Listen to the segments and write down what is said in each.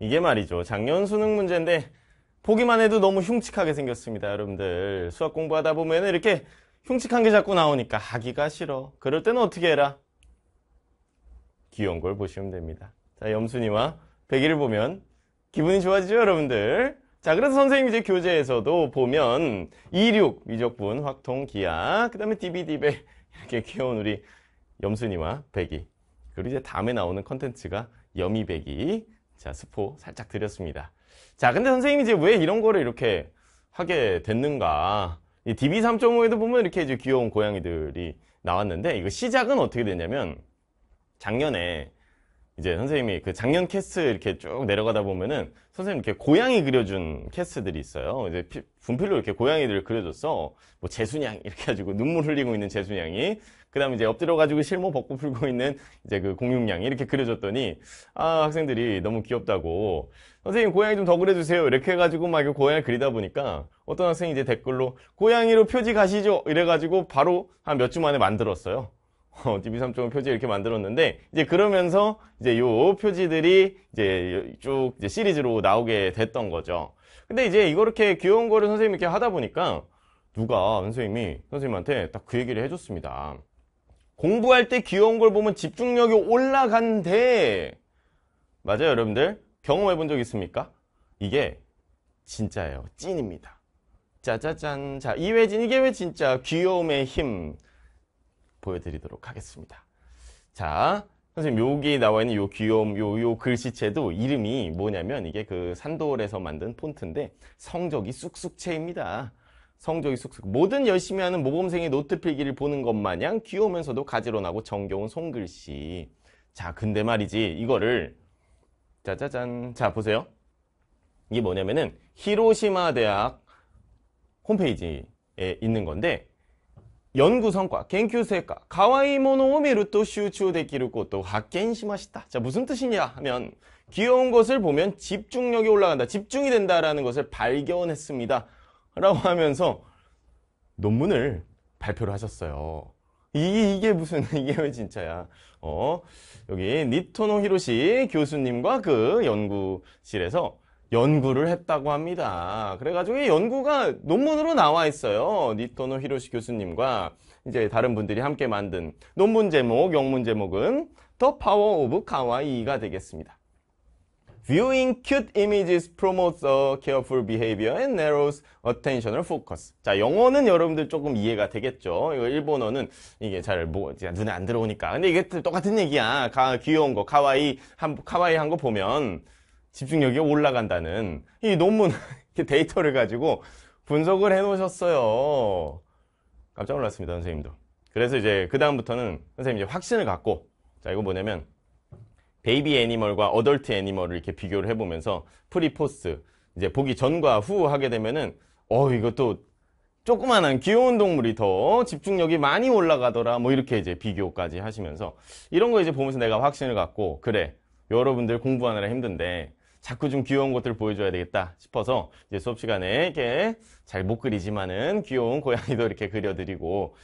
이게 말이죠. 작년 수능 문제인데 보기만 해도 너무 흉측하게 생겼습니다. 여러분들 수학 공부하다 보면 이렇게 흉측한 게 자꾸 나오니까 하기가 싫어. 그럴 때는 어떻게 해라? 귀여운 걸 보시면 됩니다. 자, 염순이와 백일을 보면 기분이 좋아지죠, 여러분들? 자, 그래서 선생님 이제 교재에서도 보면 26 미적분 확통 기하, 그다음에 디비디베 이렇게 귀여운 우리 염순이와 백이 그리고 이제 다음에 나오는 컨텐츠가 염이백이 자, 스포 살짝 드렸습니다. 자, 근데 선생님이 이제 왜 이런 거를 이렇게 하게 됐는가. DB 3.5에도 보면 이렇게 이제 귀여운 고양이들이 나왔는데, 이거 시작은 어떻게 됐냐면 작년에 이제 선생님이 그 작년 캐스 이렇게 쭉 내려가다 보면은 선생님 이렇게 고양이 그려준 캐스들이 있어요. 이제 피, 분필로 이렇게 고양이들을 그려줬어. 뭐 재순양 이렇게 가지고 눈물 흘리고 있는 재순양이 그다음에 이제 엎드려 가지고 실모 벗고 풀고 있는 이제 그 공룡양이 이렇게 그려줬더니 아 학생들이 너무 귀엽다고 선생님 고양이 좀 더 그려주세요 이렇게 해가지고 막 고양이 그리다 보니까 어떤 학생이 이제 댓글로 고양이로 표지 가시죠 이래가지고 바로 한 몇 주 만에 만들었어요. 어, d b 3종은 표지 이렇게 만들었는데 이제 그러면서 이제 요 표지들이 이제 쭉 이제 시리즈로 나오게 됐던 거죠. 근데 이제 이거 이렇게 귀여운 거를 선생님이 이렇게 하다 보니까 누가 선생님이 선생님한테 딱 그 얘기를 해줬습니다. 공부할 때 귀여운 걸 보면 집중력이 올라간대. 맞아요, 여러분들? 경험해 본 적 있습니까? 이게 진짜예요. 찐입니다. 짜자잔. 자, 이회진, 이게 왜 진짜 귀여움의 힘. 보여드리도록 하겠습니다. 자, 선생님 여기 나와 있는 요 귀여움 요, 요 글씨체도 이름이 뭐냐면 이게 그 산돌에서 만든 폰트인데 성적이 쑥쑥체입니다. 성적이 쑥쑥 모든 열심히 하는 모범생의 노트 필기를 보는 것 마냥 귀여우면서도 가지런하고 정겨운 손글씨 자 근데 말이지 이거를 짜자잔 자 보세요 이게 뭐냐면은 히로시마 대학 홈페이지에 있는 건데 연구 성과, 갱큐 세과, 가와이모노오미 루토 슈추 츠 데키루 고또 학겐시마시다. 자, 무슨 뜻이냐 하면 귀여운 것을 보면 집중력이 올라간다. 집중이 된다라는 것을 발견했습니다. 라고 하면서 논문을 발표를 하셨어요. 이, 이게 무슨, 이게 왜 진짜야. 어, 여기 니토노 히로시 교수님과 그 연구실에서 연구를 했다고 합니다. 그래가지고 이 연구가 논문으로 나와 있어요. 니토노 히로시 교수님과 이제 다른 분들이 함께 만든 논문 제목, 영문 제목은 The Power of Kawaii가 되겠습니다. Viewing cute images promotes a careful behavior and narrows attentional focus. 자, 영어는 여러분들 조금 이해가 되겠죠? 이거 일본어는 이게 잘 뭐, 눈에 안 들어오니까. 근데 이게 똑같은 얘기야. 가, 귀여운 거, 카와이, 한, 카와이 한거 보면. 집중력이 올라간다는 이 논문 데이터를 가지고 분석을 해 놓으셨어요. 깜짝 놀랐습니다, 선생님도. 그래서 이제 그다음부터는 선생님 이제 확신을 갖고 자, 이거 뭐냐면 베이비 애니멀과 어덜트 애니멀을 이렇게 비교를 해 보면서 프리 포스 이제 보기 전과 후 하게 되면은 어, 이것도 조그만한 귀여운 동물이 더 집중력이 많이 올라가더라 뭐 이렇게 이제 비교까지 하시면서 이런 거 이제 보면서 내가 확신을 갖고 그래 여러분들 공부하느라 힘든데 자꾸 좀 귀여운 것들을 보여줘야 되겠다 싶어서 이제 수업 시간에 이렇게 잘 못 그리지만은 귀여운 고양이도 이렇게 그려드리고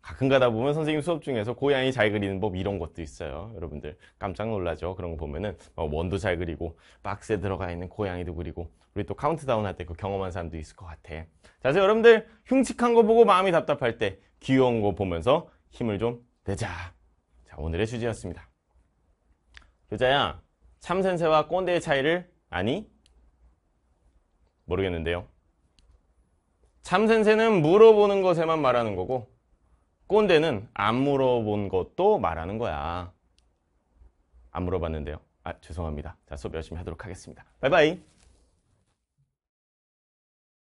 가끔 가다 보면 선생님 수업 중에서 고양이 잘 그리는 법 이런 것도 있어요. 여러분들 깜짝 놀라죠. 그런 거 보면은 어, 원도 잘 그리고 박스에 들어가 있는 고양이도 그리고 우리 또 카운트다운 할 때 그 경험한 사람도 있을 것 같아. 자, 그래 여러분들 흉측한 거 보고 마음이 답답할 때 귀여운 거 보면서 힘을 좀 내자. 자, 오늘의 주제였습니다. 교자야, 참센세와 꼰대의 차이를 아니? 모르겠는데요. 참센세는 물어보는 것에만 말하는 거고 꼰대는 안 물어본 것도 말하는 거야. 안 물어봤는데요. 아, 죄송합니다. 자, 수업 열심히 하도록 하겠습니다. 바이바이.